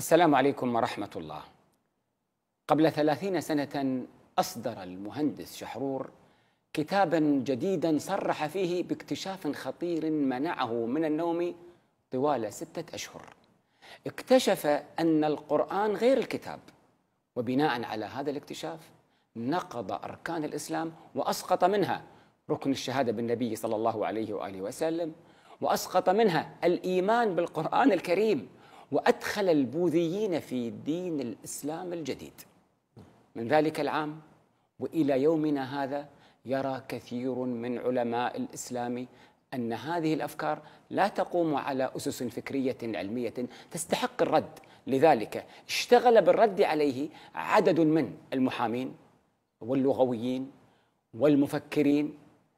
السلام عليكم ورحمة الله قبل ثلاثين سنة أصدر المهندس شحرور كتابا جديدا صرح فيه باكتشاف خطير منعه من النوم طوال ستة أشهر اكتشف أن القرآن غير الكتاب وبناء على هذا الاكتشاف نقض أركان الإسلام وأسقط منها ركن الشهادة بالنبي صلى الله عليه وآله وسلم وأسقط منها الإيمان بالقرآن الكريم وأدخل البوذيين في دين الإسلام الجديد من ذلك العام وإلى يومنا هذا يرى كثير من علماء الإسلام أن هذه الأفكار لا تقوم على أسس فكرية علمية تستحق الرد لذلك اشتغل بالرد عليه عدد من المحامين واللغويين والمفكرين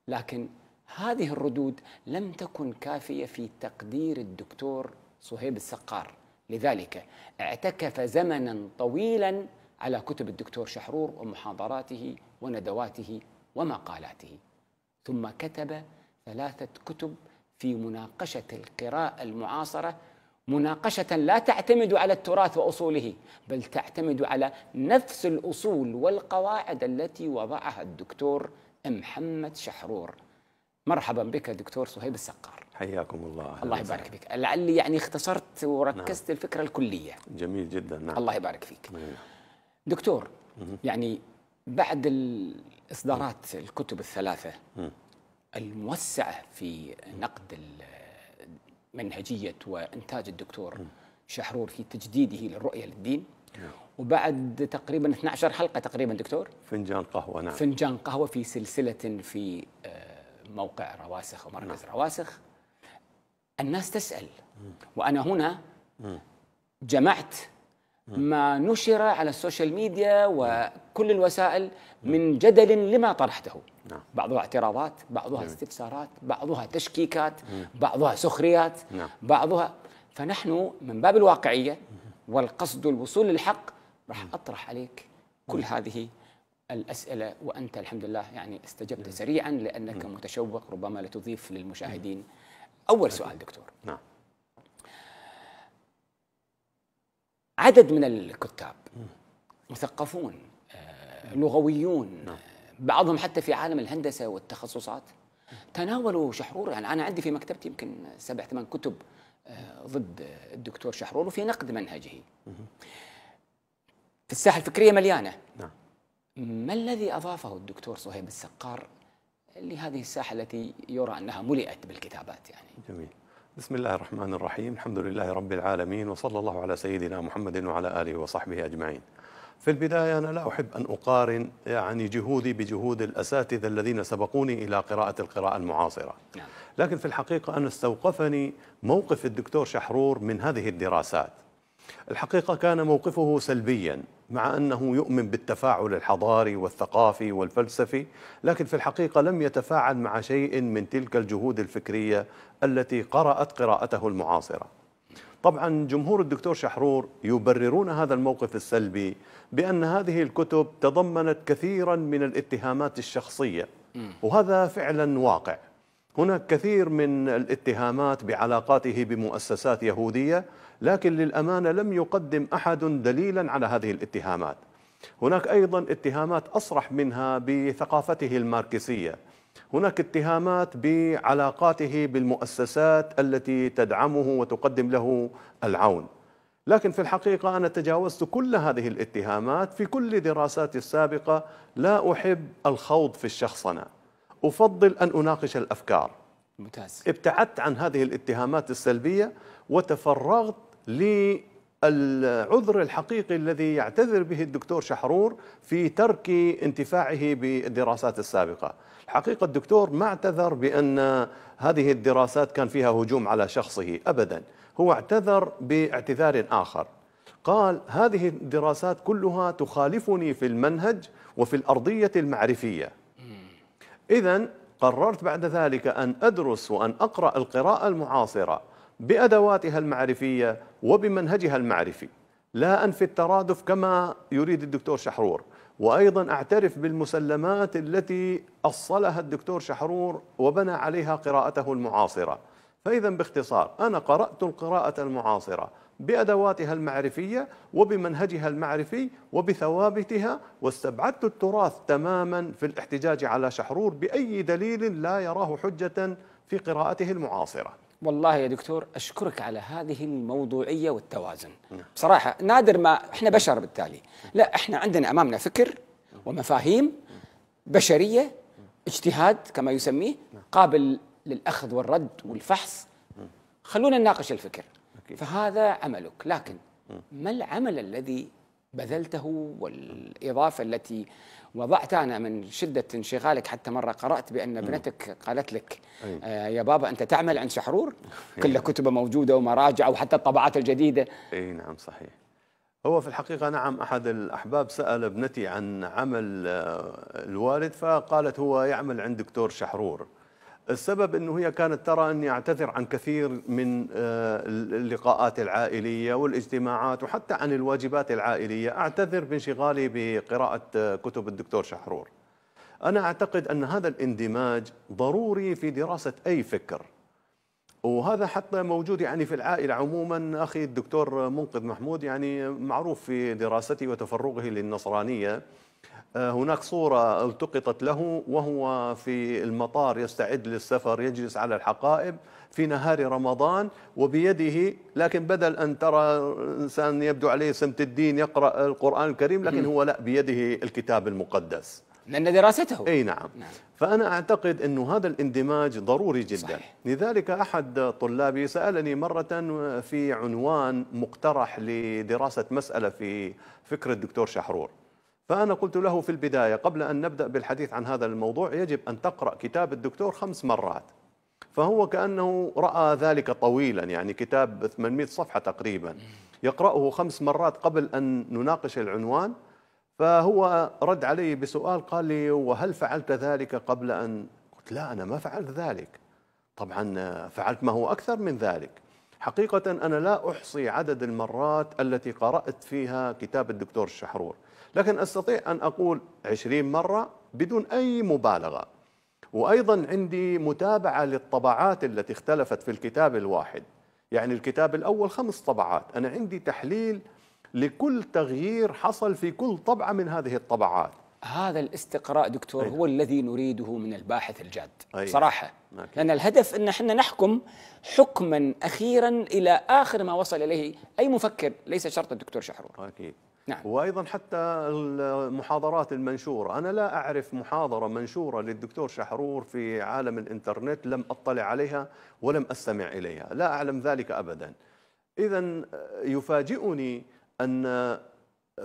لكن هذه الردود لم تكن كافية في تقدير الدكتور صهيب السقار لذلك اعتكف زمنا طويلا على كتب الدكتور شحرور ومحاضراته وندواته ومقالاته ثم كتب ثلاثة كتب في مناقشة القراءة المعاصرة مناقشة لا تعتمد على التراث وأصوله بل تعتمد على نفس الأصول والقواعد التي وضعها الدكتور محمد شحرور مرحبا بك دكتور صهيب السقار حياكم الله الله يبارك فيك لعلي يعني اختصرت وركزت نعم. الفكرة الكلية جميل جدا نعم الله يبارك فيك نعم. دكتور مم. يعني بعد مم. الكتب الثلاثة مم. الموسعة في نقد منهجية وإنتاج الدكتور مم. شحرور في تجديده للرؤية للدين نعم. وبعد تقريبا 12 حلقة تقريبا دكتور فنجان قهوة نعم فنجان قهوة في سلسلة في آه، موقع رواسخ ومركز نعم. رواسخ الناس تسأل وأنا هنا جمعت ما نشر على السوشيال ميديا وكل الوسائل من جدل لما طرحته نعم. بعضها اعتراضات بعضها استفسارات بعضها تشكيكات بعضها سخريات نعم. بعضها فنحن من باب الواقعية والقصد الوصول للحق راح أطرح عليك كل هذه الأسئلة وأنت الحمد لله يعني استجبت سريعا لأنك متشوق ربما لتضيف للمشاهدين أول سؤال دكتور نعم عدد من الكتاب مثقفون آه، لغويون نعم. بعضهم حتى في عالم الهندسة والتخصصات تناولوا شحرور يعني أنا عندي في مكتبتي يمكن سبع ثمان كتب آه، ضد الدكتور شحرور وفي نقد منهجه في الساحة الفكرية مليانة نعم ما الذي أضافه الدكتور صهيب السقار لهذه الساحة التي يرى أنها ملئت بالكتابات يعني جميل بسم الله الرحمن الرحيم الحمد لله رب العالمين وصلى الله على سيدنا محمد وعلى آله وصحبه أجمعين في البداية أنا لا أحب أن أقارن يعني جهودي بجهود الأساتذة الذين سبقوني إلى قراءة القراءة المعاصرة نعم. لكن في الحقيقة أنا استوقفني موقف الدكتور شحرور من هذه الدراسات الحقيقة كان موقفه سلبيا مع أنه يؤمن بالتفاعل الحضاري والثقافي والفلسفي لكن في الحقيقة لم يتفاعل مع شيء من تلك الجهود الفكرية التي قرأت قراءته المعاصرة طبعا جمهور الدكتور شحرور يبررون هذا الموقف السلبي بأن هذه الكتب تضمنت كثيرا من الاتهامات الشخصية وهذا فعلا واقع هناك كثير من الاتهامات بعلاقاته بمؤسسات يهودية لكن للأمانة لم يقدم أحد دليلا على هذه الاتهامات هناك أيضا اتهامات أصرح منها بثقافته الماركسية هناك اتهامات بعلاقاته بالمؤسسات التي تدعمه وتقدم له العون لكن في الحقيقة أنا تجاوزت كل هذه الاتهامات في كل دراساتي السابقة لا أحب الخوض في الشخصنة أفضل أن أناقش الأفكار ممتاز ابتعدت عن هذه الاتهامات السلبية وتفرغت للعذر الحقيقي الذي يعتذر به الدكتور شحرور في ترك انتفاعه بالدراسات السابقة الحقيقة الدكتور ما اعتذر بأن هذه الدراسات كان فيها هجوم على شخصه أبدا هو اعتذر باعتذار آخر قال هذه الدراسات كلها تخالفني في المنهج وفي الأرضية المعرفية إذا قررت بعد ذلك أن أدرس وأن أقرأ القراءة المعاصرة بأدواتها المعرفية وبمنهجها المعرفي لا أنفي الترادف كما يريد الدكتور شحرور وأيضا أعترف بالمسلمات التي أصلها الدكتور شحرور وبنى عليها قراءته المعاصرة فإذا باختصار أنا قرأت القراءة المعاصرة بأدواتها المعرفية وبمنهجها المعرفي وبثوابتها واستبعدت التراث تماما في الاحتجاج على شحرور بأي دليل لا يراه حجة في قراءته المعاصرة والله يا دكتور اشكرك على هذه الموضوعيه والتوازن نعم. بصراحه نادر ما احنا بشر بالتالي لا احنا عندنا امامنا فكر ومفاهيم بشريه اجتهاد كما يسميه نعم. قابل للاخذ والرد والفحص نعم. خلونا نناقش الفكر فهذا عملك لكن ما العمل الذي بذلته والإضافة التي وضعتها أنا من شدة انشغالك حتى مرة قرأت بأن ابنتك قالت لك أيوة. آه يا بابا أنت تعمل عند شحرور كل أيوة. كتبه موجودة ومراجع وحتى الطبعات الجديدة أي نعم صحيح هو في الحقيقة نعم أحد الأحباب سأل ابنتي عن عمل آه، الوالد فقالت هو يعمل عند دكتور شحرور السبب انه هي كانت ترى اني اعتذر عن كثير من آه، اللقاءات العائليه والاجتماعات وحتى عن الواجبات العائليه، اعتذر بانشغالي بقراءه آه، كتب الدكتور شحرور. انا اعتقد ان هذا الاندماج ضروري في دراسه اي فكر. وهذا حتى موجود يعني في العائله عموما اخي الدكتور منقذ محمود يعني معروف في دراسته وتفرغه للنصرانيه. آه، هناك صورة التقطت له وهو في المطار يستعد للسفر يجلس على الحقائب في نهار رمضان وبيده لكن بدل أن ترى إنسان يبدو عليه سمت الدين يقرأ القرآن الكريم لكن هو لا بيده الكتاب المقدس لأن دراسته أي نعم, نعم. فأنا أعتقد أن هذا الاندماج ضروري جدا صحيح. لذلك أحد طلابي سألني مرة في عنوان مقترح لدراسة مسألة في فكر الدكتور شحرور فأنا قلت له في البداية قبل أن نبدأ بالحديث عن هذا الموضوع يجب أن تقرأ كتاب الدكتور خمس مرات فهو كأنه رأى ذلك طويلا يعني كتاب 800 صفحة تقريبا يقرأه خمس مرات قبل أن نناقش العنوان فهو رد علي بسؤال قال لي وهل فعلت ذلك قبل أن قلت لا أنا ما فعلت ذلك طبعا فعلت ما هو أكثر من ذلك حقيقة أنا لا أحصي عدد المرات التي قرأت فيها كتاب الدكتور الشحرور لكن أستطيع أن أقول عشرين مرة بدون أي مبالغة وأيضا عندي متابعة للطبعات التي اختلفت في الكتاب الواحد يعني الكتاب الأول خمس طبعات أنا عندي تحليل لكل تغيير حصل في كل طبعة من هذه الطبعات هذا الاستقراء دكتور أيه. هو الذي نريده من الباحث الجاد أيه. صراحة أكيد. لأن الهدف أن احنا نحكم حكما أخيرا إلى آخر ما وصل إليه أي مفكر ليس شرط الدكتور شحرور أكيد نعم. وأيضا حتى المحاضرات المنشورة أنا لا أعرف محاضرة منشورة للدكتور شحرور في عالم الإنترنت لم أطلع عليها ولم أستمع إليها لا أعلم ذلك أبدا إذا يفاجئني أن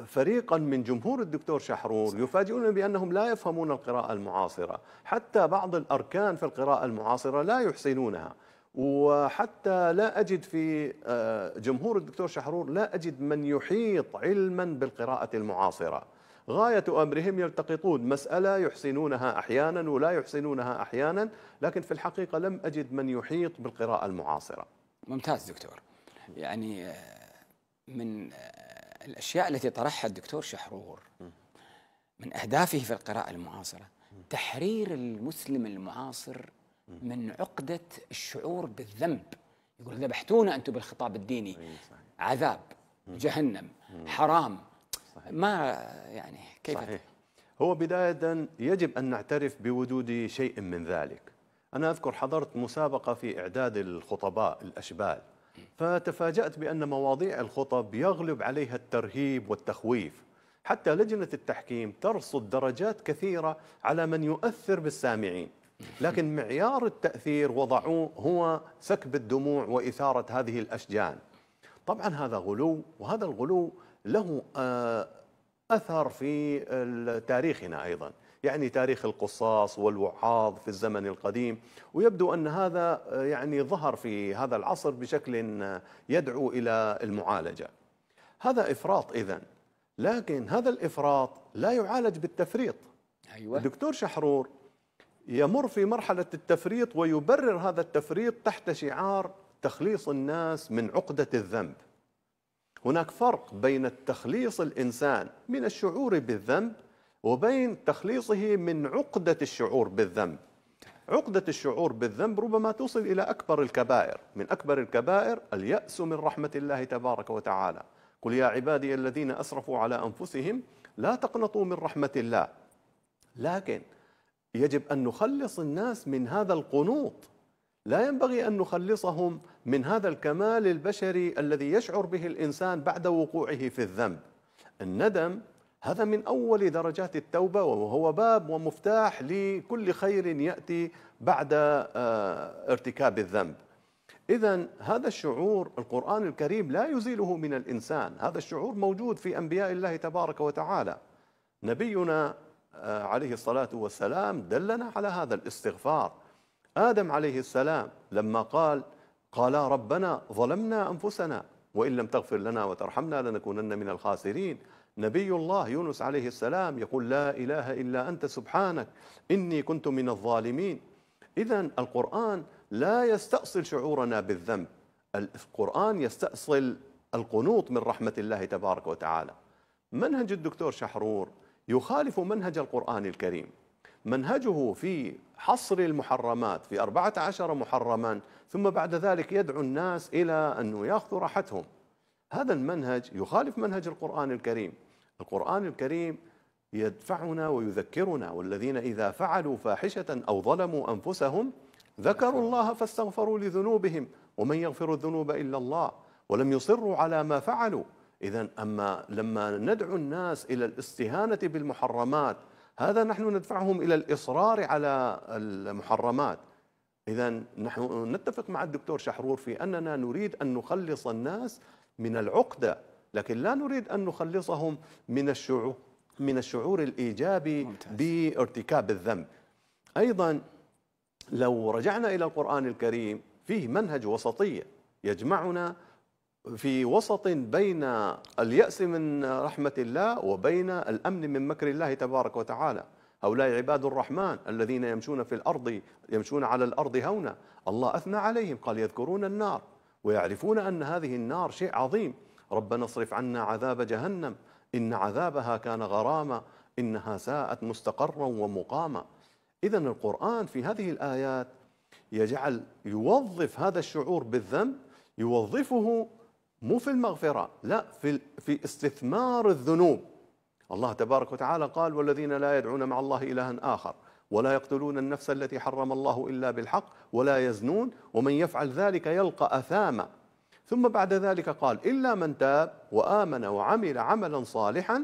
فريقا من جمهور الدكتور شحرور يفاجئون بأنهم لا يفهمون القراءة المعاصرة حتى بعض الأركان في القراءة المعاصرة لا يحسنونها وحتى لا أجد في آه، جمهور الدكتور شحرور لا أجد من يحيط علما بالقراءة المعاصرة غاية أمرهم يلتقطون مسألة يحسنونها أحيانا ولا يحسنونها أحيانا لكن في الحقيقة لم أجد من يحيط بالقراءة المعاصرة ممتاز دكتور يعني آه، من آه، الأشياء التي طرحها الدكتور شحرور من أهدافه في القراءة المعاصرة تحرير المسلم المعاصر من عقدة الشعور بالذنب يقول ذبحتونا أنتم بالخطاب الديني عذاب جهنم حرام ما يعني كيف صحيح. هو بداية يجب أن نعترف بوجود شيء من ذلك أنا أذكر حضرت مسابقة في إعداد الخطباء الأشبال فتفاجأت بأن مواضيع الخطب يغلب عليها الترهيب والتخويف حتى لجنة التحكيم ترصد درجات كثيرة على من يؤثر بالسامعين لكن معيار التأثير وضعوه هو سكب الدموع وإثارة هذه الأشجان طبعا هذا غلو وهذا الغلو له آه، أثر في تاريخنا أيضا يعني تاريخ القصاص والوعاظ في الزمن القديم ويبدو أن هذا آه، يعني ظهر في هذا العصر بشكل آه، يدعو إلى المعالجة هذا إفراط إذن لكن هذا الإفراط لا يعالج بالتفريط أيوة. الدكتور شحرور يمر في مرحلة التفريط ويبرر هذا التفريط تحت شعار تخليص الناس من عقدة الذنب هناك فرق بين تخليص الإنسان من الشعور بالذنب وبين تخليصه من عقدة الشعور بالذنب عقدة الشعور بالذنب ربما توصل إلى أكبر الكبائر من أكبر الكبائر اليأس من رحمة الله تبارك وتعالى قل يا عبادي الذين أسرفوا على أنفسهم لا تقنطوا من رحمة الله لكن يجب أن نخلص الناس من هذا القنوط لا ينبغي أن نخلصهم من هذا الكمال البشري الذي يشعر به الإنسان بعد وقوعه في الذنب الندم هذا من أول درجات التوبة وهو باب ومفتاح لكل خير يأتي بعد آه، ارتكاب الذنب إذا هذا الشعور القرآن الكريم لا يزيله من الإنسان هذا الشعور موجود في أنبياء الله تبارك وتعالى نبينا آه، عليه الصلاة والسلام دلنا على هذا الاستغفار آدم عليه السلام لما قال قالا ربنا ظلمنا أنفسنا وإن لم تغفر لنا وترحمنا لنكونن من الخاسرين نبي الله يونس عليه السلام يقول لا إله إلا أنت سبحانك إني كنت من الظالمين إذا القرآن لا يستأصل شعورنا بالذنب القرآن يستأصل القنوط من رحمة الله تبارك وتعالى منهج الدكتور شحرور يخالف منهج القرآن الكريم منهجه في حصر المحرمات في 14 محرما ثم بعد ذلك يدعو الناس إلى أنه يأخذوا راحتهم هذا المنهج يخالف منهج القرآن الكريم القرآن الكريم يدفعنا ويذكرنا والذين إذا فعلوا فاحشة أو ظلموا أنفسهم ذكروا الله فاستغفروا لذنوبهم ومن يغفر الذنوب إلا الله ولم يصروا على ما فعلوا إذا أما لما ندعو الناس إلى الاستهانة بالمحرمات هذا نحن ندفعهم إلى الإصرار على المحرمات إذا نحن نتفق مع الدكتور شحرور في أننا نريد أن نخلص الناس من العقدة لكن لا نريد أن نخلصهم من الشعور من الشعور الإيجابي ممتاز. بارتكاب الذنب أيضا لو رجعنا إلى القرآن الكريم فيه منهج وسطية يجمعنا في وسط بين اليأس من رحمة الله وبين الأمن من مكر الله تبارك وتعالى هؤلاء عباد الرحمن الذين يمشون في الأرض يمشون على الأرض هونا الله أثنى عليهم قال يذكرون النار ويعرفون أن هذه النار شيء عظيم ربنا اصرف عنا عذاب جهنم إن عذابها كان غراما إنها ساءت مستقرا ومقاما إذا القرآن في هذه الآيات يجعل يوظف هذا الشعور بالذنب يوظفه مو في المغفرة لا في, في استثمار الذنوب الله تبارك وتعالى قال والذين لا يدعون مع الله إلها آخر ولا يقتلون النفس التي حرم الله إلا بالحق ولا يزنون ومن يفعل ذلك يلقى أثاما ثم بعد ذلك قال إلا من تاب وآمن وعمل عملا صالحا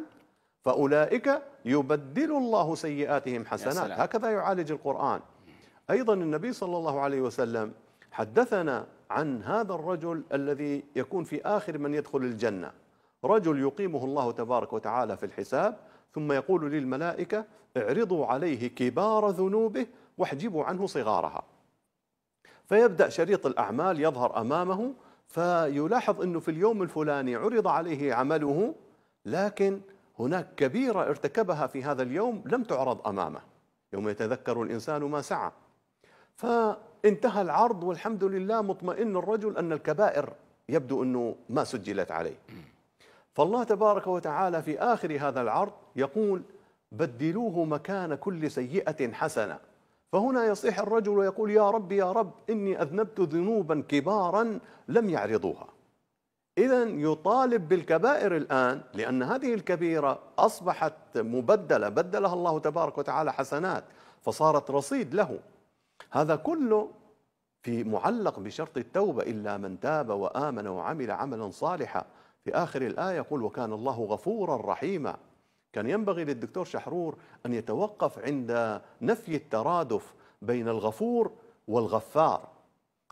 فأولئك يبدل الله سيئاتهم حسنات هكذا يعالج القرآن أيضا النبي صلى الله عليه وسلم حدثنا عن هذا الرجل الذي يكون في آخر من يدخل الجنة رجل يقيمه الله تبارك وتعالى في الحساب ثم يقول للملائكة اعرضوا عليه كبار ذنوبه واحجبوا عنه صغارها فيبدأ شريط الأعمال يظهر أمامه فيلاحظ أنه في اليوم الفلاني عرض عليه عمله لكن هناك كبيرة ارتكبها في هذا اليوم لم تعرض أمامه يوم يتذكر الإنسان ما سعى ف انتهى العرض والحمد لله مطمئن الرجل أن الكبائر يبدو أنه ما سجلت عليه فالله تبارك وتعالى في آخر هذا العرض يقول بدلوه مكان كل سيئة حسنة فهنا يصيح الرجل ويقول يا رب يا رب إني أذنبت ذنوبا كبارا لم يعرضوها إذا يطالب بالكبائر الآن لأن هذه الكبيرة أصبحت مبدلة بدلها الله تبارك وتعالى حسنات فصارت رصيد له هذا كله في معلق بشرط التوبة إلا من تاب وآمن وعمل عملا صالحا في آخر الآية يقول وكان الله غفورا رحيما كان ينبغي للدكتور شحرور أن يتوقف عند نفي الترادف بين الغفور والغفار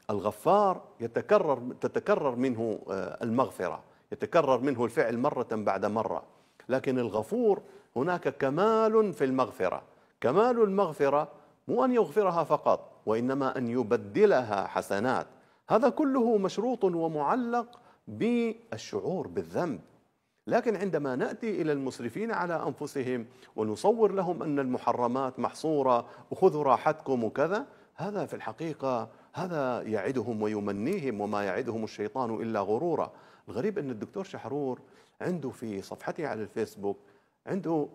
الغفار يتكرر تتكرر منه آه، المغفرة يتكرر منه الفعل مرة بعد مرة لكن الغفور هناك كمال في المغفرة كمال المغفرة مو أن يغفرها فقط وإنما أن يبدلها حسنات هذا كله مشروط ومعلق بالشعور بالذنب لكن عندما ناتي الى المسرفين على انفسهم ونصور لهم ان المحرمات محصوره وخذوا راحتكم وكذا هذا في الحقيقه هذا يعدهم ويمنيهم وما يعدهم الشيطان الا غرورا الغريب ان الدكتور شحرور عنده في صفحته على الفيسبوك عنده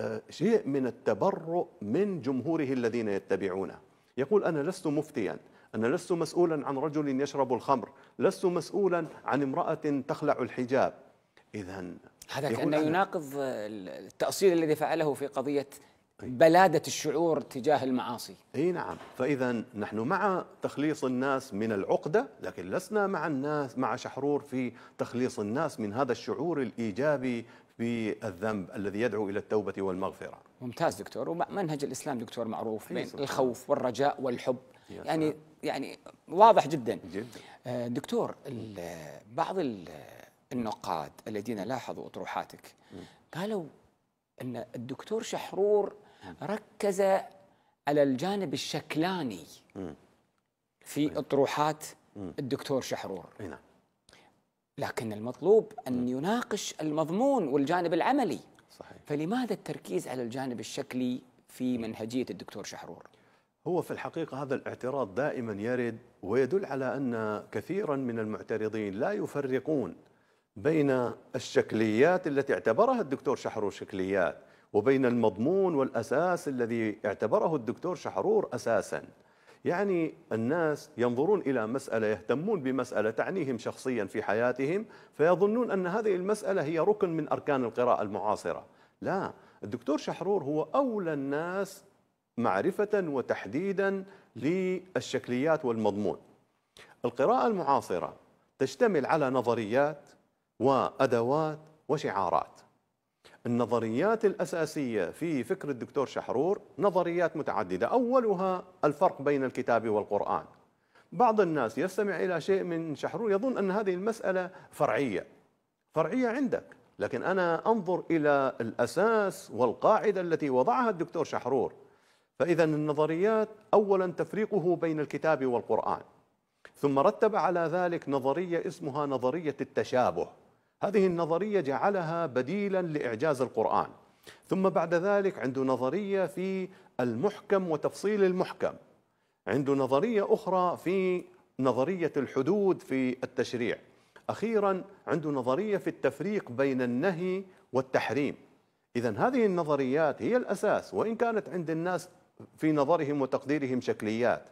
آه، شيء من التبرؤ من جمهوره الذين يتبعونه يقول أنا لست مفتيا أنا لست مسؤولا عن رجل يشرب الخمر لست مسؤولا عن امرأة تخلع الحجاب إذا هذا كأنه يناقض التأصيل الذي فعله في قضية بلادة الشعور تجاه المعاصي أي نعم فإذا نحن مع تخليص الناس من العقدة لكن لسنا مع الناس مع شحرور في تخليص الناس من هذا الشعور الإيجابي بالذنب الذي يدعو إلى التوبة والمغفرة ممتاز دكتور ومنهج الإسلام دكتور معروف بين الخوف والرجاء والحب يعني يعني واضح جدا, جدا. آه، دكتور بعض النقاد الذين لاحظوا أطروحاتك قالوا أن الدكتور شحرور ركز على الجانب الشكلاني في أطروحات الدكتور شحرور نعم لكن المطلوب أن نعم. يناقش المضمون والجانب العملي صحيح. فلماذا التركيز على الجانب الشكلي في نعم. منهجية الدكتور شحرور؟ هو في الحقيقة هذا الاعتراض دائما يرد ويدل على أن كثيرا من المعترضين لا يفرقون بين الشكليات التي اعتبرها الدكتور شحرور شكليات وبين المضمون والأساس الذي اعتبره الدكتور شحرور أساساً يعني الناس ينظرون إلى مسألة يهتمون بمسألة تعنيهم شخصيا في حياتهم فيظنون أن هذه المسألة هي ركن من أركان القراءة المعاصرة لا الدكتور شحرور هو أولى الناس معرفة وتحديدا للشكليات والمضمون القراءة المعاصرة تشتمل على نظريات وأدوات وشعارات النظريات الأساسية في فكر الدكتور شحرور نظريات متعددة أولها الفرق بين الكتاب والقرآن بعض الناس يستمع إلى شيء من شحرور يظن أن هذه المسألة فرعية فرعية عندك لكن أنا أنظر إلى الأساس والقاعدة التي وضعها الدكتور شحرور فإذا النظريات أولا تفريقه بين الكتاب والقرآن ثم رتب على ذلك نظرية اسمها نظرية التشابه هذه النظرية جعلها بديلا لإعجاز القرآن ثم بعد ذلك عنده نظرية في المحكم وتفصيل المحكم عنده نظرية أخرى في نظرية الحدود في التشريع أخيرا عنده نظرية في التفريق بين النهي والتحريم إذا هذه النظريات هي الأساس وإن كانت عند الناس في نظرهم وتقديرهم شكليات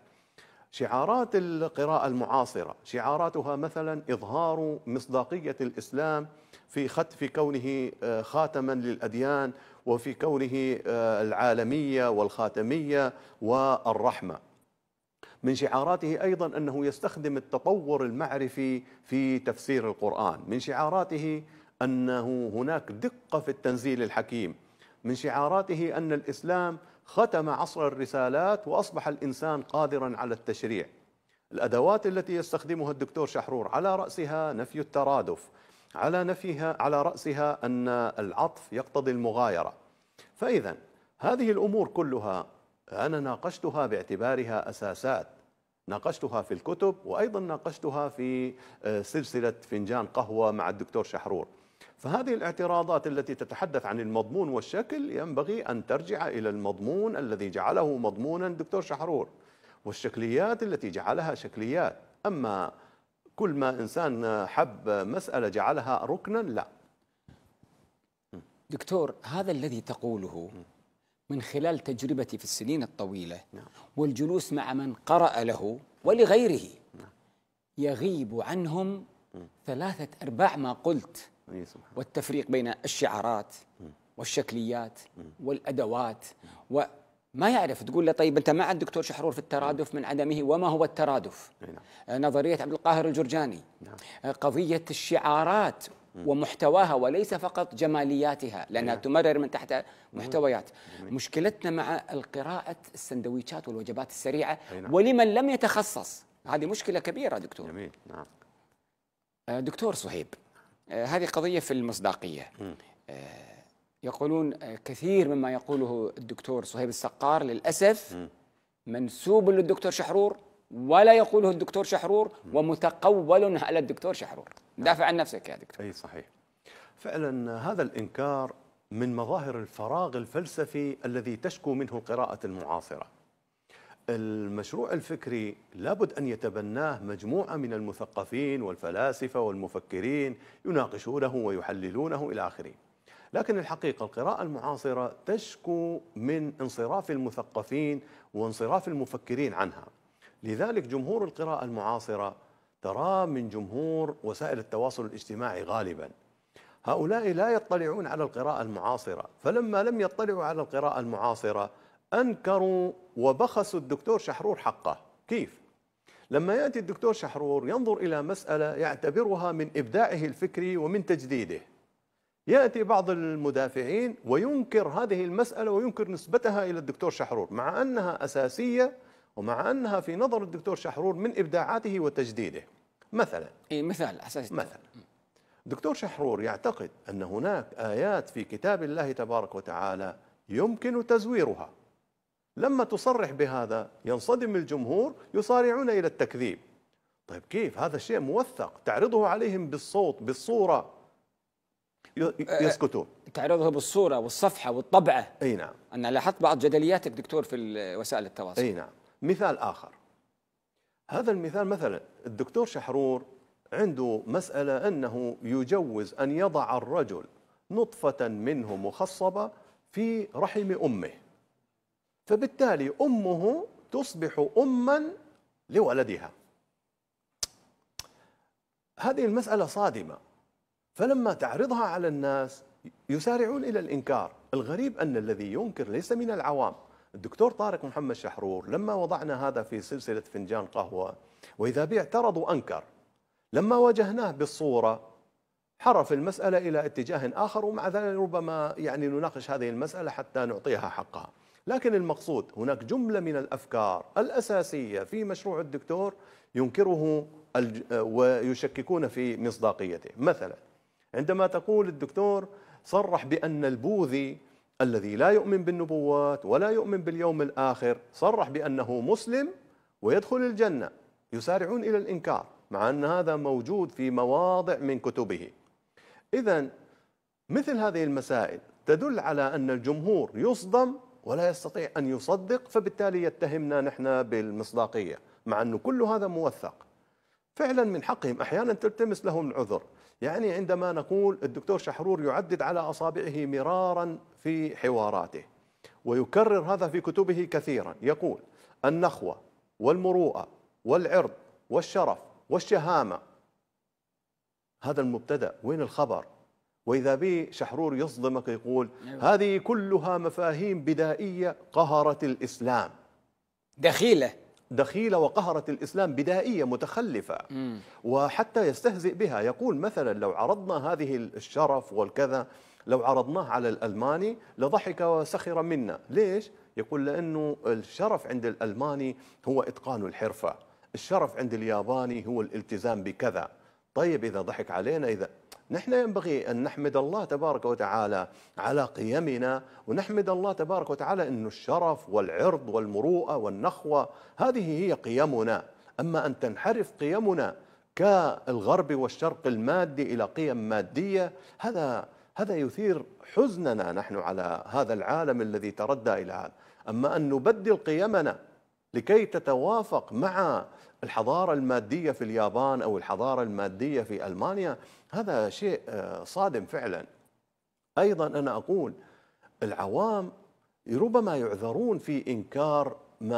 شعارات القراءة المعاصرة شعاراتها مثلا إظهار مصداقية الإسلام في خط في كونه آه، خاتما للأديان وفي كونه آه، العالمية والخاتمية والرحمة من شعاراته أيضا أنه يستخدم التطور المعرفي في تفسير القرآن من شعاراته أنه هناك دقة في التنزيل الحكيم من شعاراته أن الإسلام ختم عصر الرسالات وأصبح الإنسان قادرا على التشريع الأدوات التي يستخدمها الدكتور شحرور على رأسها نفي الترادف على نفيها على رأسها أن العطف يقتضي المغايرة فإذا هذه الأمور كلها أنا ناقشتها باعتبارها أساسات ناقشتها في الكتب وأيضا ناقشتها في آه، سلسلة فنجان قهوة مع الدكتور شحرور فهذه الاعتراضات التي تتحدث عن المضمون والشكل ينبغي أن ترجع إلى المضمون الذي جعله مضمونا دكتور شحرور والشكليات التي جعلها شكليات أما كل ما إنسان حب مسألة جعلها ركنا لا دكتور هذا الذي تقوله من خلال تجربتي في السنين الطويلة نعم. والجلوس مع من قرأ له ولغيره نعم. يغيب عنهم ثلاثة أرباع ما قلت إيه، والتفريق بين الشعارات والشكليات والادوات وما يعرف تقول له طيب انت مع الدكتور شحرور في الترادف من عدمه وما هو الترادف؟ إيه، نعم. آه، نظريه عبد القاهر الجرجاني نعم. آه، قضيه الشعارات ومحتواها وليس فقط جمالياتها لانها إيه. تمرر من تحت محتويات مشكلتنا مع القراءه السندويتشات والوجبات السريعه نعم. ولمن لم يتخصص هذه مشكله كبيره دكتور جميل نعم آه، دكتور صهيب آه، هذه قضية في المصداقية آه، يقولون آه، كثير مما يقوله الدكتور صهيب السقار للأسف منسوب للدكتور شحرور ولا يقوله الدكتور شحرور ومتقول على الدكتور شحرور نعم. دافع عن نفسك يا دكتور أي صحيح فعلا هذا الإنكار من مظاهر الفراغ الفلسفي الذي تشكو منه القراءة المعاصرة المشروع الفكري لابد أن يتبناه مجموعة من المثقفين والفلاسفة والمفكرين يناقشونه ويحللونه إلى آخره لكن الحقيقة القراءة المعاصرة تشكو من انصراف المثقفين وانصراف المفكرين عنها لذلك جمهور القراءة المعاصرة ترى من جمهور وسائل التواصل الاجتماعي غالبا هؤلاء لا يطلعون على القراءة المعاصرة فلما لم يطلعوا على القراءة المعاصرة أنكروا وبخسوا الدكتور شحرور حقه كيف؟ لما يأتي الدكتور شحرور ينظر إلى مسألة يعتبرها من إبداعه الفكري ومن تجديده يأتي بعض المدافعين وينكر هذه المسألة وينكر نسبتها إلى الدكتور شحرور مع أنها أساسية ومع أنها في نظر الدكتور شحرور من إبداعاته وتجديده مثلا إيه مثال أساسي مثلا دكتور شحرور يعتقد أن هناك آيات في كتاب الله تبارك وتعالى يمكن تزويرها لما تصرح بهذا ينصدم الجمهور يصارعون إلى التكذيب طيب كيف هذا الشيء موثق تعرضه عليهم بالصوت بالصورة أه، يسكتون تعرضه بالصورة والصفحة والطبعة أي نعم أنا لاحظت بعض جدلياتك دكتور في وسائل التواصل أي نعم مثال آخر هذا المثال مثلا الدكتور شحرور عنده مسألة أنه يجوز أن يضع الرجل نطفة منه مخصبة في رحم أمه فبالتالي أمه تصبح أما لولدها هذه المسألة صادمة فلما تعرضها على الناس يسارعون إلى الإنكار الغريب أن الذي ينكر ليس من العوام الدكتور طارق محمد شحرور لما وضعنا هذا في سلسلة فنجان قهوة وإذا به اعترض وأنكر لما واجهناه بالصورة حرف المسألة إلى اتجاه آخر ومع ذلك ربما يعني نناقش هذه المسألة حتى نعطيها حقها لكن المقصود هناك جملة من الأفكار الأساسية في مشروع الدكتور ينكره ويشككون في مصداقيته مثلا عندما تقول الدكتور صرح بأن البوذي الذي لا يؤمن بالنبوات ولا يؤمن باليوم الآخر صرح بأنه مسلم ويدخل الجنة يسارعون إلى الإنكار مع أن هذا موجود في مواضع من كتبه إذا مثل هذه المسائل تدل على أن الجمهور يصدم ولا يستطيع أن يصدق فبالتالي يتهمنا نحن بالمصداقية مع أنه كل هذا موثق فعلا من حقهم أحيانا تلتمس لهم العذر يعني عندما نقول الدكتور شحرور يعدد على أصابعه مرارا في حواراته ويكرر هذا في كتبه كثيرا يقول النخوة والمروءة والعرض والشرف والشهامة هذا المبتدأ وين الخبر وإذا به شحرور يصدمك يقول أيوة. هذه كلها مفاهيم بدائية قهرت الإسلام دخيلة دخيلة وقهرت الإسلام بدائية متخلفة وحتى يستهزئ بها يقول مثلا لو عرضنا هذه الشرف والكذا لو عرضناه على الألماني لضحك وسخر منا ليش؟ يقول لأنه الشرف عند الألماني هو إتقان الحرفة الشرف عند الياباني هو الالتزام بكذا طيب إذا ضحك علينا إذا نحن ينبغي أن نحمد الله تبارك وتعالى على قيمنا ونحمد الله تبارك وتعالى أن الشرف والعرض والمروءة والنخوة هذه هي قيمنا أما أن تنحرف قيمنا كالغرب والشرق المادي إلى قيم مادية هذا هذا يثير حزننا نحن على هذا العالم الذي تردى إلى هذا أما أن نبدل قيمنا لكي تتوافق مع الحضارة المادية في اليابان أو الحضارة المادية في ألمانيا هذا شيء آه، صادم فعلا أيضا أنا أقول العوام ربما يعذرون في إنكار ما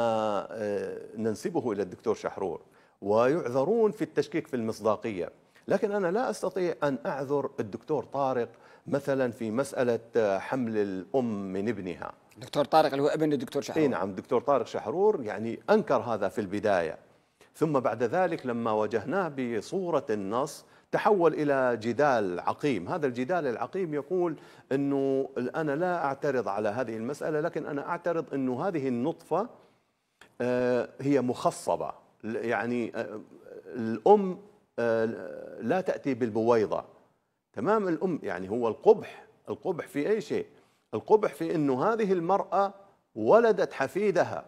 آه، ننسبه إلى الدكتور شحرور ويعذرون في التشكيك في المصداقية لكن أنا لا أستطيع أن أعذر الدكتور طارق مثلا في مسألة آه، حمل الأم من ابنها دكتور طارق اللي هو ابن الدكتور شحرور اي نعم دكتور طارق شحرور يعني أنكر هذا في البداية ثم بعد ذلك لما واجهناه بصورة النص تحول الى جدال عقيم، هذا الجدال العقيم يقول انه انا لا اعترض على هذه المساله لكن انا اعترض انه هذه النطفه آه، هي مخصبه، يعني آه، الام آه، لا تاتي بالبويضه. تمام الام يعني هو القبح، القبح في اي شيء؟ القبح في انه هذه المراه ولدت حفيدها.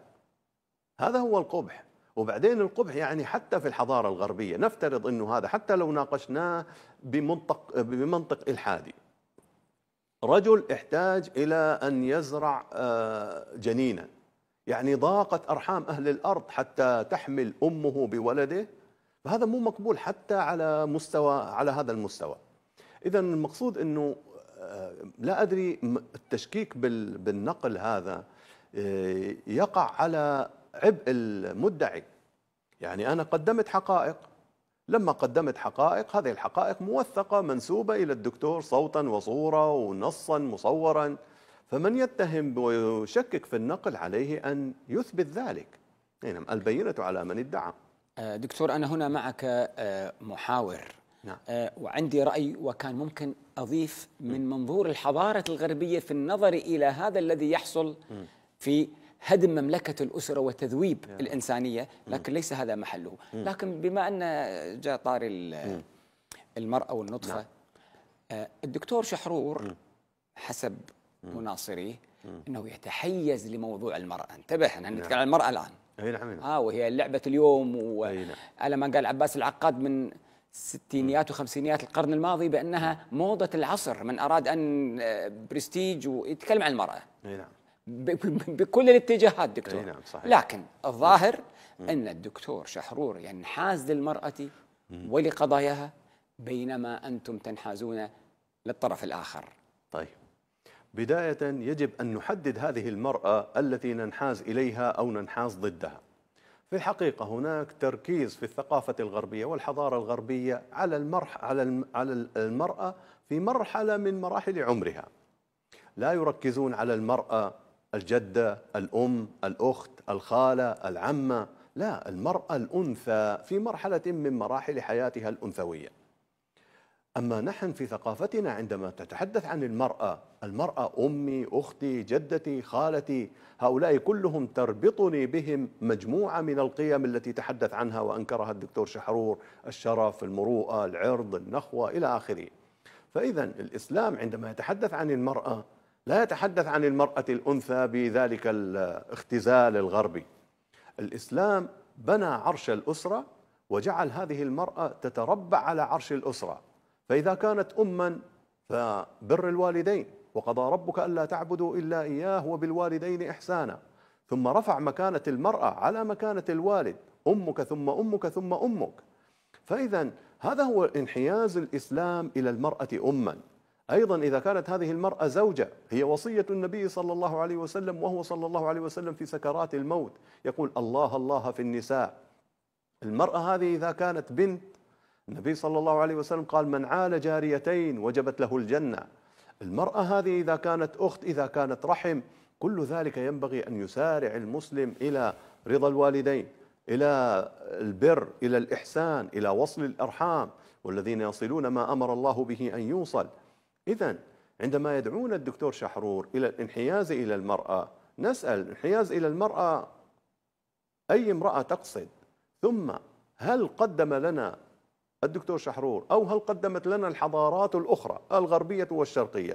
هذا هو القبح. وبعدين القبح يعني حتى في الحضارة الغربية نفترض أنه هذا حتى لو ناقشناه بمنطق, بمنطق إلحادي رجل احتاج إلى أن يزرع آه، جنينا يعني ضاقت أرحام أهل الأرض حتى تحمل أمه بولده فهذا مو مقبول حتى على مستوى على هذا المستوى إذا المقصود أنه آه، لا أدري التشكيك بالنقل هذا آه، يقع على عبء المدعي يعني أنا قدمت حقائق لما قدمت حقائق هذه الحقائق موثقة منسوبة إلى الدكتور صوتا وصورة ونصا مصورا فمن يتهم ويشكك في النقل عليه أن يثبت ذلك نعم البينة على من ادعى آه، دكتور أنا هنا معك آه، محاور نعم. آه، وعندي رأي وكان ممكن أضيف من منظور الحضارة الغربية في النظر إلى هذا الذي يحصل في هدم مملكة الأسرة وتذويب يعني. نعم. الإنسانية لكن ليس هذا محله لكن بما أن جاء طاري المرأة والنطفة نعم. آه، الدكتور شحرور حسب مناصريه انه يتحيز لموضوع المراه انتبه احنا نعم. نتكلم عن المراه الان اي نعم, نعم. اه وهي لعبه اليوم وعلى ما قال عباس العقاد من ستينيات وخمسينيات القرن الماضي بانها موضه العصر من اراد ان آه، برستيج ويتكلم عن المراه اي نعم بكل الاتجاهات دكتور نعم صحيح. لكن الظاهر مم. ان الدكتور شحرور ينحاز للمراه ولقضاياها بينما انتم تنحازون للطرف الاخر طيب بدايه يجب ان نحدد هذه المراه التي ننحاز اليها او ننحاز ضدها في الحقيقة هناك تركيز في الثقافة الغربية والحضارة الغربية على المرح على على المرأة في مرحلة من مراحل عمرها. لا يركزون على المرأة الجدة الأم الأخت الخالة العمة لا المرأة الأنثى في مرحلة من مراحل حياتها الأنثوية أما نحن في ثقافتنا عندما تتحدث عن المرأة المرأة أمي أختي جدتي خالتي هؤلاء كلهم تربطني بهم مجموعة من القيم التي تحدث عنها وأنكرها الدكتور شحرور الشرف المروءة العرض النخوة إلى آخره فإذا الإسلام عندما يتحدث عن المرأة لا يتحدث عن المرأة الأنثى بذلك الاختزال الغربي الإسلام بنى عرش الأسرة وجعل هذه المرأة تتربع على عرش الأسرة فإذا كانت أما فبر الوالدين وقضى ربك ألا تعبدوا إلا إياه وبالوالدين إحسانا ثم رفع مكانة المرأة على مكانة الوالد أمك ثم أمك ثم أمك فإذا هذا هو انحياز الإسلام إلى المرأة أمًا أيضا إذا كانت هذه المرأة زوجة هي وصية النبي صلى الله عليه وسلم وهو صلى الله عليه وسلم في سكرات الموت يقول الله الله في النساء المرأة هذه إذا كانت بنت النبي صلى الله عليه وسلم قال من عال جاريتين وجبت له الجنة المرأة هذه إذا كانت أخت إذا كانت رحم كل ذلك ينبغي أن يسارع المسلم إلى رضا الوالدين إلى البر إلى الإحسان إلى وصل الأرحام والذين يصلون ما أمر الله به أن يوصل إذا عندما يدعونا الدكتور شحرور إلى الانحياز إلى المرأة نسأل الانحياز إلى المرأة أي امرأة تقصد ثم هل قدم لنا الدكتور شحرور أو هل قدمت لنا الحضارات الأخرى الغربية والشرقية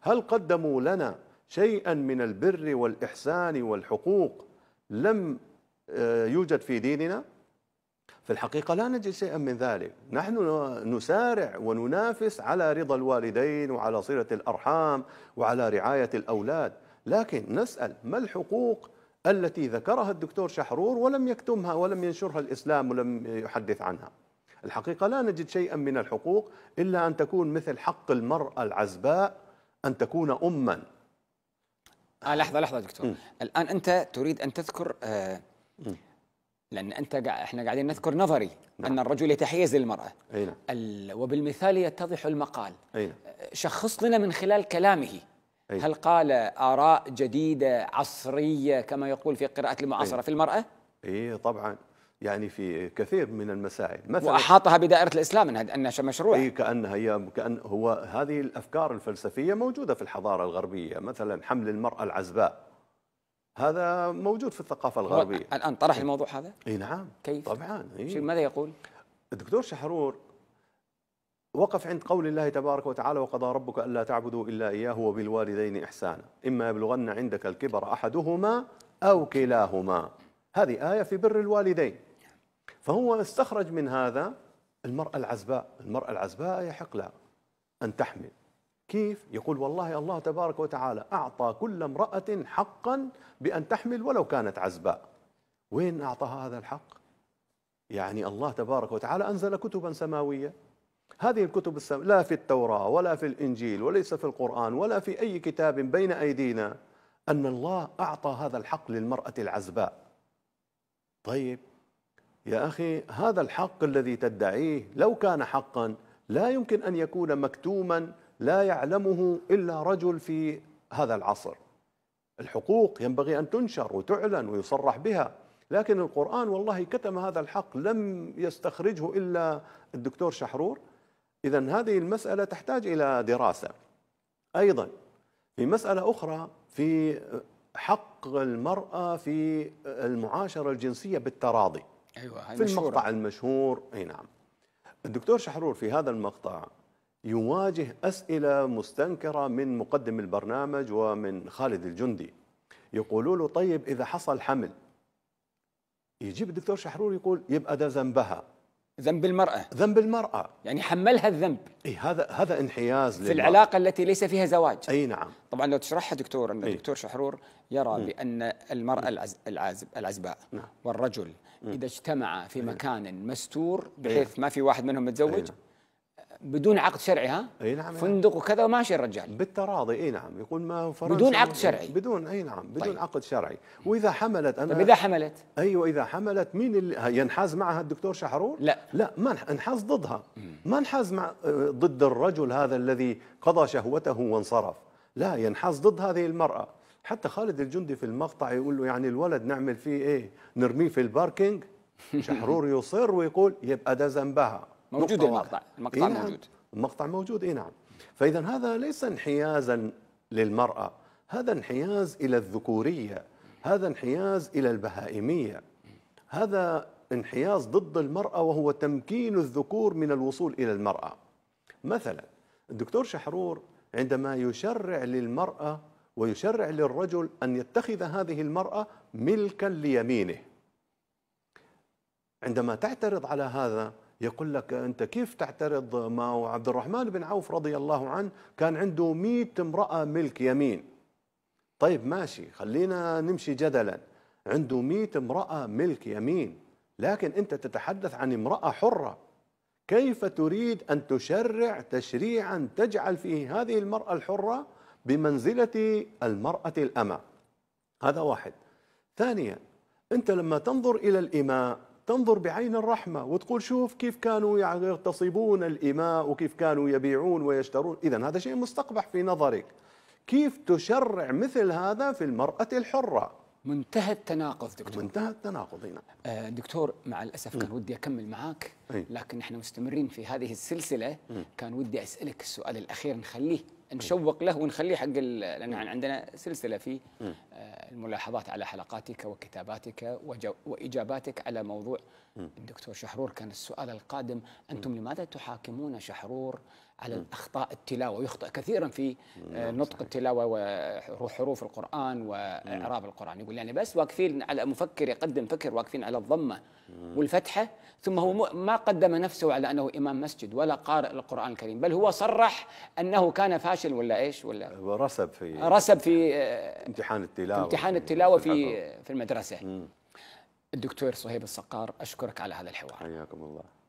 هل قدموا لنا شيئا من البر والإحسان والحقوق لم آه، يوجد في ديننا في الحقيقة لا نجد شيئا من ذلك نحن نسارع وننافس على رضا الوالدين وعلى صلة الأرحام وعلى رعاية الأولاد لكن نسأل ما الحقوق التي ذكرها الدكتور شحرور ولم يكتمها ولم ينشرها الإسلام ولم يحدث عنها الحقيقة لا نجد شيئا من الحقوق إلا أن تكون مثل حق المرأة العزباء أن تكون أما آه لحظة لحظة دكتور م. الآن أنت تريد أن تذكر آه لان انت قا... احنا قاعدين نذكر نظري نعم. ان الرجل يتحيز للمراه أين. نعم. ال... وبالمثال يتضح المقال نعم أه، شخص لنا من خلال كلامه أين. نعم. هل قال اراء جديده عصريه كما يقول في قراءه المعاصره أين. نعم. في المراه اي طبعا يعني في كثير من المسائل مثلا واحاطها بدائره الاسلام انها مشروع اي كانها هي كان هو هذه الافكار الفلسفيه موجوده في الحضاره الغربيه مثلا حمل المراه العزباء هذا موجود في الثقافة الغربية الآن طرح إيه. الموضوع هذا؟ اي نعم كيف؟ طبعا إيه؟ ماذا يقول؟ الدكتور شحرور وقف عند قول الله تبارك وتعالى وقضى ربك ألا تعبدوا إلا إياه وبالوالدين إحسانا إما يبلغن عندك الكبر أحدهما أو كلاهما هذه آية في بر الوالدين فهو استخرج من هذا المرأة العزباء المرأة العزباء يحق لها أن تحمل كيف؟ يقول والله الله تبارك وتعالى أعطى كل امرأة حقا بأن تحمل ولو كانت عزباء وين أعطاها هذا الحق؟ يعني الله تبارك وتعالى أنزل كتبا سماوية هذه الكتب السم... لا في التوراة ولا في الإنجيل وليس في القرآن ولا في أي كتاب بين أيدينا أن الله أعطى هذا الحق للمرأة العزباء طيب يا أخي هذا الحق الذي تدعيه لو كان حقا لا يمكن أن يكون مكتوما لا يعلمه إلا رجل في هذا العصر الحقوق ينبغي أن تنشر وتعلن ويصرح بها لكن القرآن والله كتم هذا الحق لم يستخرجه إلا الدكتور شحرور إذا هذه المسألة تحتاج إلى دراسة أيضا في مسألة أخرى في حق المرأة في المعاشرة الجنسية بالتراضي أيوة في المقطع المشهور أي نعم الدكتور شحرور في هذا المقطع يواجه أسئلة مستنكرة من مقدم البرنامج ومن خالد الجندي يقولوا له طيب إذا حصل حمل يجيب الدكتور شحرور يقول يبقى ده ذنبها ذنب المرأة ذنب المرأة يعني حملها الذنب إيه هذا هذا انحياز في للمرأة. العلاقة التي ليس فيها زواج أي نعم طبعا لو تشرحها دكتور أن الدكتور شحرور يرى م. بأن المرأة العز... العازب العزباء نعم. والرجل م. إذا اجتمعا في مكان مستور بحيث ما في واحد منهم متزوج بدون عقد شرعي ها؟ اي نعم،, نعم فندق وكذا وماشي الرجال بالتراضي اي نعم يقول ما فرنسا بدون عقد شرعي بدون اي نعم بدون طيب. عقد شرعي واذا حملت انا طيب اذا حملت ايوه اذا حملت مين اللي ينحاز معها الدكتور شحرور؟ لا لا ما انحاز ضدها ما انحاز مع ضد الرجل هذا الذي قضى شهوته وانصرف لا ينحاز ضد هذه المراه حتى خالد الجندي في المقطع يقول له يعني الولد نعمل فيه ايه؟ نرميه في الباركينج شحرور يصر ويقول يبقى ده ذنبها موجود المقطع المقطع إيه نعم. موجود المقطع موجود اي نعم فاذا هذا ليس انحيازا للمراه هذا انحياز الى الذكوريه هذا انحياز الى البهائميه هذا انحياز ضد المراه وهو تمكين الذكور من الوصول الى المراه مثلا الدكتور شحرور عندما يشرع للمراه ويشرع للرجل ان يتخذ هذه المراه ملكا ليمينه عندما تعترض على هذا يقول لك أنت كيف تعترض ما عبد الرحمن بن عوف رضي الله عنه كان عنده مئة امرأة ملك يمين طيب ماشي خلينا نمشي جدلا عنده مئة امرأة ملك يمين لكن أنت تتحدث عن امرأة حرة كيف تريد أن تشرع تشريعا تجعل فيه هذه المرأة الحرة بمنزلة المرأة الأمة هذا واحد ثانيا أنت لما تنظر إلى الإماء تنظر بعين الرحمة وتقول شوف كيف كانوا يغتصبون الإماء وكيف كانوا يبيعون ويشترون إذا هذا شيء مستقبح في نظرك كيف تشرع مثل هذا في المرأة الحرة منتهى التناقض دكتور منتهى التناقض هنا نعم. آه دكتور مع الاسف كان م. ودي اكمل معاك لكن احنا مستمرين في هذه السلسله م. كان ودي اسالك السؤال الاخير نخليه نشوق له ونخليه حق لان عندنا سلسله في آه، الملاحظات على حلقاتك وكتاباتك واجاباتك على موضوع الدكتور شحرور كان السؤال القادم انتم لماذا تحاكمون شحرور على الأخطاء التلاوة ويخطئ كثيرا في آه، نعم، نطق التلاوة وحروف القرآن وإعراب القرآن يقول يعني بس واقفين على مفكر يقدم فكر واقفين على الضمة والفتحة ثم هو ما قدم نفسه على أنه إمام مسجد ولا قارئ القرآن الكريم بل هو صرح أنه كان فاشل ولا إيش ولا هو رسب في رسب في يعني آه، امتحان التلاوة في امتحان التلاوة في في المدرسة الدكتور صهيب الصقار أشكرك على هذا الحوار حياكم الله